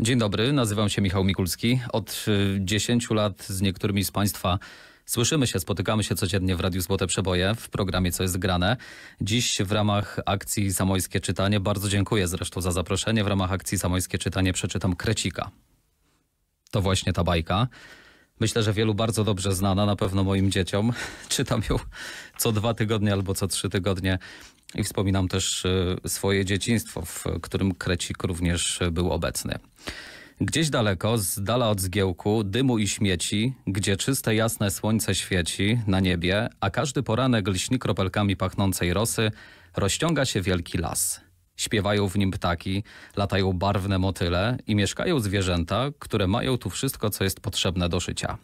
Dzień dobry, nazywam się Michał Mikulski. Od 10 y, lat z niektórymi z Państwa Słyszymy się, spotykamy się codziennie w Radiu Złote Przeboje w programie Co jest grane. Dziś w ramach akcji Samojskie Czytanie, bardzo dziękuję zresztą za zaproszenie, w ramach akcji Samojskie Czytanie przeczytam Krecika. To właśnie ta bajka. Myślę, że wielu bardzo dobrze znana, na pewno moim dzieciom. Czytam ją co dwa tygodnie albo co trzy tygodnie i wspominam też e, swoje dzieciństwo, w którym Krecik również był obecny. Gdzieś daleko, z dala od zgiełku, dymu i śmieci, gdzie czyste jasne słońce świeci na niebie, a każdy poranek lśni kropelkami pachnącej rosy, rozciąga się wielki las. Śpiewają w nim ptaki, latają barwne motyle i mieszkają zwierzęta, które mają tu wszystko, co jest potrzebne do życia.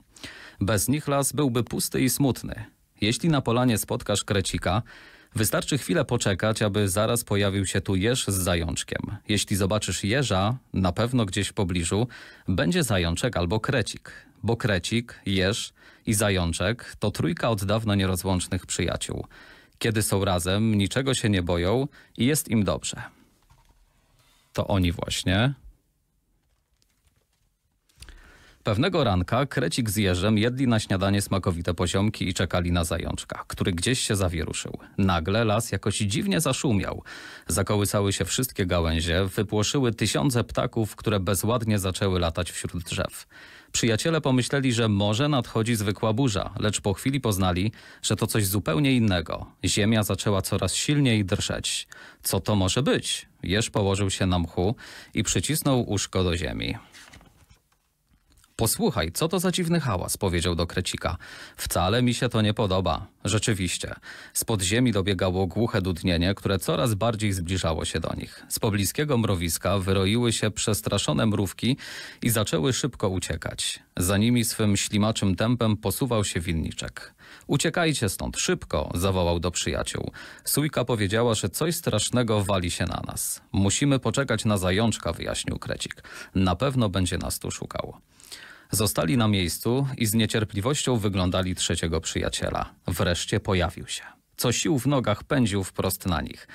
Bez nich las byłby pusty i smutny. Jeśli na polanie spotkasz krecika, Wystarczy chwilę poczekać, aby zaraz pojawił się tu jeż z zajączkiem. Jeśli zobaczysz jeża, na pewno gdzieś w pobliżu, będzie zajączek albo krecik. Bo krecik, jeż i zajączek to trójka od dawna nierozłącznych przyjaciół. Kiedy są razem, niczego się nie boją i jest im dobrze. To oni właśnie Pewnego ranka Krecik z Jerzem jedli na śniadanie smakowite poziomki i czekali na zajączka, który gdzieś się zawieruszył. Nagle las jakoś dziwnie zaszumiał. Zakołysały się wszystkie gałęzie, wypłoszyły tysiące ptaków, które bezładnie zaczęły latać wśród drzew. Przyjaciele pomyśleli, że może nadchodzi zwykła burza, lecz po chwili poznali, że to coś zupełnie innego. Ziemia zaczęła coraz silniej drżeć. Co to może być? Jerz położył się na mchu i przycisnął uszko do ziemi. Posłuchaj, co to za dziwny hałas, powiedział do Krecika. Wcale mi się to nie podoba. Rzeczywiście. Z podziemi dobiegało głuche dudnienie, które coraz bardziej zbliżało się do nich. Z pobliskiego mrowiska wyroiły się przestraszone mrówki i zaczęły szybko uciekać. Za nimi swym ślimaczym tempem posuwał się winniczek. Uciekajcie stąd, szybko, zawołał do przyjaciół. Sójka powiedziała, że coś strasznego wali się na nas. Musimy poczekać na zajączka, wyjaśnił Krecik. Na pewno będzie nas tu szukał. Zostali na miejscu i z niecierpliwością wyglądali trzeciego przyjaciela. Wreszcie pojawił się. Co sił w nogach pędził wprost na nich.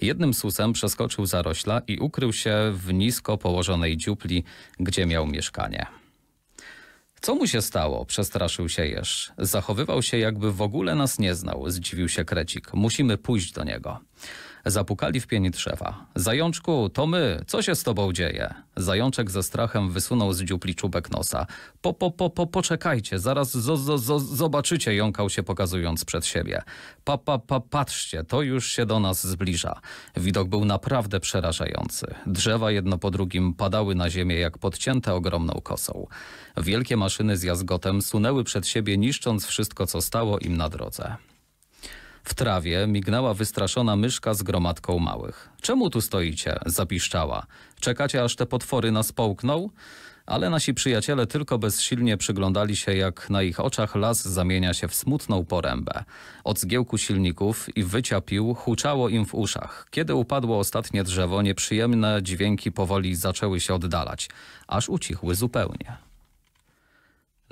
Jednym susem przeskoczył zarośla i ukrył się w nisko położonej dziupli, gdzie miał mieszkanie. Co mu się stało? Przestraszył się Jerz. Zachowywał się, jakby w ogóle nas nie znał, zdziwił się Krecik. Musimy pójść do niego. Zapukali w pień drzewa. Zajączku, to my, co się z tobą dzieje? Zajączek ze strachem wysunął z dziupli czubek nosa. Po, po, po, po poczekajcie, zaraz zo, zo, zo, zobaczycie, jąkał się pokazując przed siebie. Pa, pa, pa, patrzcie, to już się do nas zbliża. Widok był naprawdę przerażający. Drzewa jedno po drugim padały na ziemię jak podcięte ogromną kosą. Wielkie maszyny z jazgotem sunęły przed siebie, niszcząc wszystko, co stało im na drodze. W trawie mignęła wystraszona myszka z gromadką małych. Czemu tu stoicie? zapiszczała. Czekacie aż te potwory nas połkną? Ale nasi przyjaciele tylko bezsilnie przyglądali się, jak na ich oczach las zamienia się w smutną porębę. Od zgiełku silników i wycia pił huczało im w uszach. Kiedy upadło ostatnie drzewo, nieprzyjemne dźwięki powoli zaczęły się oddalać, aż ucichły zupełnie.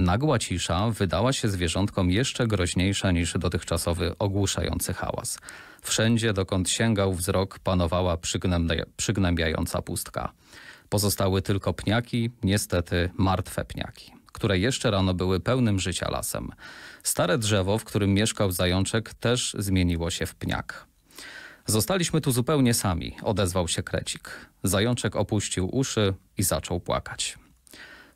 Nagła cisza wydała się zwierzątkom jeszcze groźniejsza niż dotychczasowy ogłuszający hałas. Wszędzie, dokąd sięgał wzrok, panowała przygnębiająca pustka. Pozostały tylko pniaki, niestety martwe pniaki, które jeszcze rano były pełnym życia lasem. Stare drzewo, w którym mieszkał zajączek, też zmieniło się w pniak. Zostaliśmy tu zupełnie sami, odezwał się krecik. Zajączek opuścił uszy i zaczął płakać.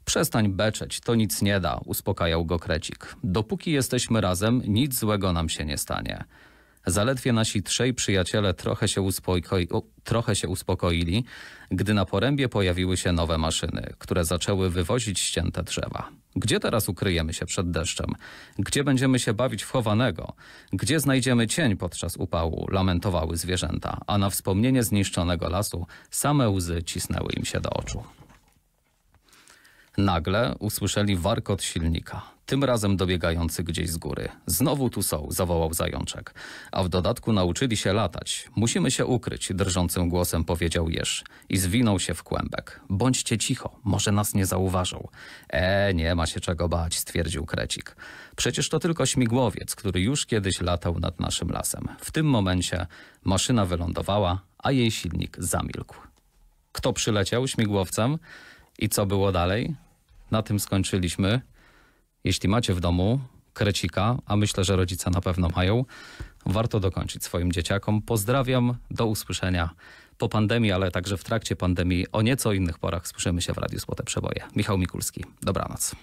Przestań beczeć, to nic nie da, uspokajał go Krecik. Dopóki jesteśmy razem, nic złego nam się nie stanie. Zaledwie nasi trzej przyjaciele trochę się, uspokoi, trochę się uspokoili, gdy na porębie pojawiły się nowe maszyny, które zaczęły wywozić ścięte drzewa. Gdzie teraz ukryjemy się przed deszczem? Gdzie będziemy się bawić w chowanego? Gdzie znajdziemy cień podczas upału? Lamentowały zwierzęta, a na wspomnienie zniszczonego lasu same łzy cisnęły im się do oczu. Nagle usłyszeli warkot silnika, tym razem dobiegający gdzieś z góry. Znowu tu są, zawołał zajączek. A w dodatku nauczyli się latać. Musimy się ukryć, drżącym głosem powiedział Jerz i zwinął się w kłębek. Bądźcie cicho, może nas nie zauważą. E, nie ma się czego bać, stwierdził Krecik. Przecież to tylko śmigłowiec, który już kiedyś latał nad naszym lasem. W tym momencie maszyna wylądowała, a jej silnik zamilkł. Kto przyleciał śmigłowcem? I co było dalej? Na tym skończyliśmy. Jeśli macie w domu krecika, a myślę, że rodzice na pewno mają, warto dokończyć swoim dzieciakom. Pozdrawiam, do usłyszenia po pandemii, ale także w trakcie pandemii o nieco innych porach słyszymy się w Radiu Złote Przeboje. Michał Mikulski, dobranoc.